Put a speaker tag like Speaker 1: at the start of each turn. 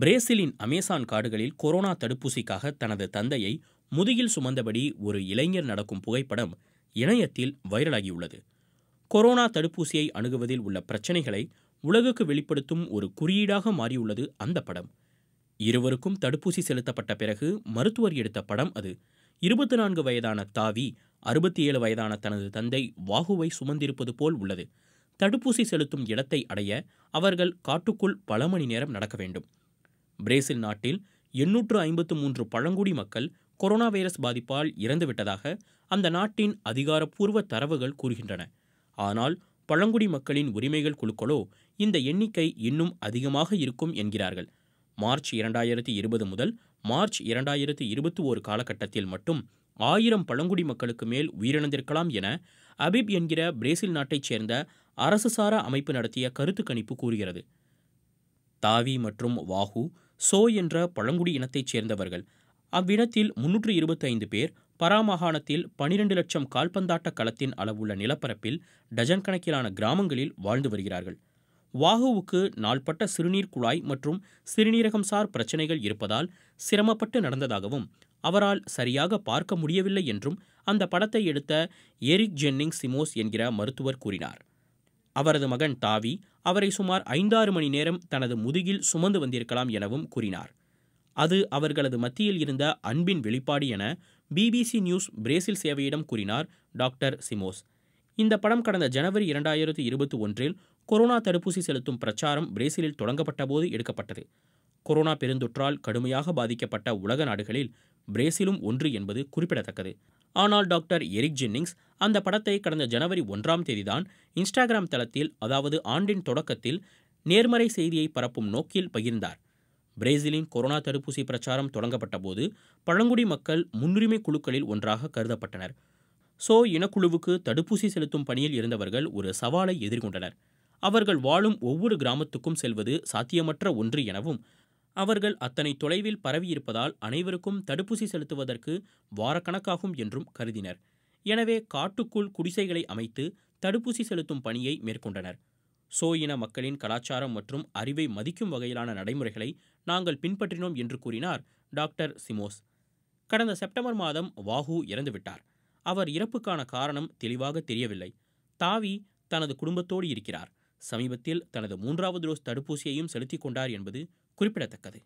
Speaker 1: பிரேசிலின் அமேசான் காடுகளில் கொரோனா தடுப்பூசிக்காக தனது தந்தையை முதுகில் சுமந்தபடி ஒரு இளைஞர் நடக்கும் புகைப்படம் இணையத்தில் வைரலாகியுள்ளது கொரோனா தடுப்பூசியை அணுகுவதில் உள்ள பிரச்சனைகளை உலகுக்கு வெளிப்படுத்தும் ஒரு குறியீடாக மாறியுள்ளது அந்த படம் இருவருக்கும் தடுப்பூசி செலுத்தப்பட்ட பிறகு மருத்துவர் எடுத்த படம் அது இருபத்தி நான்கு வயதான தாவி அறுபத்தி ஏழு வயதான தனது தந்தை வாகுவை சுமந்திருப்பது போல் உள்ளது தடுப்பூசி செலுத்தும் இடத்தை அடைய அவர்கள் காட்டுக்குள் பல மணி நேரம் நடக்க வேண்டும் பிரேசில் நாட்டில் எண்ணூற்று ஐம்பத்து மூன்று பழங்குடி மக்கள் கொரோனா வைரஸ் பாதிப்பால் இறந்துவிட்டதாக அந்த நாட்டின் அதிகாரப்பூர்வ தரவுகள் கூறுகின்றன ஆனால் பழங்குடி மக்களின் உரிமைகள் குழுக்களோ இந்த எண்ணிக்கை இன்னும் அதிகமாக இருக்கும் என்கிறார்கள் மார்ச் இரண்டாயிரத்தி இருபது முதல் மார்ச் இரண்டாயிரத்தி இருபத்தி ஓரு காலகட்டத்தில் மட்டும் ஆயிரம் பழங்குடி மக்களுக்கு மேல் உயிரிழந்திருக்கலாம் என அபிப் என்கிற பிரேசில் நாட்டைச் சேர்ந்த அரசு சாரா அமைப்பு நடத்திய கருத்து கணிப்பு கூறுகிறது தாவி மற்றும் வாகு சோ என்ற பழங்குடி இனத்தைச் சேர்ந்தவர்கள் அவ்விடத்தில் முன்னூற்று இருபத்தைந்து பேர் பராமாகாணத்தில் பனிரெண்டு லட்சம் கால்பந்தாட்ட களத்தின் அளவுள்ள நிலப்பரப்பில் டஜன் கணக்கிலான கிராமங்களில் வாழ்ந்து வருகிறார்கள் வாகுவுக்கு நாள்பட்ட சிறுநீர் குழாய் மற்றும் சிறுநீரகம் சார் பிரச்சனைகள் இருப்பதால் சிரமப்பட்டு நடந்ததாகவும் அவரால் சரியாக பார்க்க முடியவில்லை என்றும் அந்த படத்தை எடுத்த எரிக் ஜென்னிங் சிமோஸ் என்கிற மருத்துவர் கூறினார் அவரது மகன் தாவி அவரை சுமார் ஐந்தாறு மணி நேரம் தனது முதுகில் சுமந்து வந்திருக்கலாம் எனவும் கூறினார் அது அவர்களது மத்தியில் இருந்த அன்பின் வெளிப்பாடு என பிபிசி நியூஸ் பிரேசில் சேவையிடம் கூறினார் டாக்டர் சிமோஸ் இந்த படம் கடந்த ஜனவரி இரண்டாயிரத்தி இருபத்தி ஒன்றில் கொரோனா தடுப்பூசி செலுத்தும் பிரச்சாரம் பிரேசிலில் தொடங்கப்பட்டபோது எடுக்கப்பட்டது கொரோனா பெருந்தொற்றால் கடுமையாக பாதிக்கப்பட்ட உலக நாடுகளில் பிரேசிலும் ஒன்று என்பது குறிப்பிடத்தக்கது ஆனால் டாக்டர் எரிக் ஜென்னிங்ஸ் அந்த படத்தை கடந்த ஜனவரி ஒன்றாம் தேதிதான் இன்ஸ்டாகிராம் தளத்தில் அதாவது ஆண்டின் தொடக்கத்தில் நேர்மறை செய்தியை பரப்பும் நோக்கில் பகிர்ந்தார் பிரேசிலின் கொரோனா தடுப்பூசி பிரச்சாரம் தொடங்கப்பட்ட போது பழங்குடி மக்கள் முன்னுரிமை குழுக்களில் ஒன்றாக கருதப்பட்டனர் சோ இனக்குழுவுக்கு தடுப்பூசி செலுத்தும் பணியில் இருந்தவர்கள் ஒரு சவாலை எதிர்கொண்டனர் அவர்கள் வாழும் ஒவ்வொரு கிராமத்துக்கும் செல்வது சாத்தியமற்ற ஒன்று எனவும் அவர்கள் அத்தனை தொலைவில் பரவியிருப்பதால் அனைவருக்கும் தடுப்பூசி செலுத்துவதற்கு வாரக்கணக்காகும் என்றும் கருதினர் எனவே காட்டுக்குள் குடிசைகளை அமைத்து தடுப்பூசி செலுத்தும் பணியை மேற்கொண்டனர் சோ இன மக்களின் கலாச்சாரம் மற்றும் அறிவை மதிக்கும் வகையிலான நடைமுறைகளை நாங்கள் பின்பற்றினோம் என்று கூறினார் டாக்டர் சிமோஸ் கடந்த செப்டம்பர் மாதம் வாகு இறந்துவிட்டார் அவர் இறப்புக்கான காரணம் தெளிவாக தெரியவில்லை தாவி தனது குடும்பத்தோடு இருக்கிறார் சமீபத்தில் தனது மூன்றாவது டோஸ் தடுப்பூசியையும் செலுத்திக் கொண்டார் என்பது குறிப்பிடத்தக்கது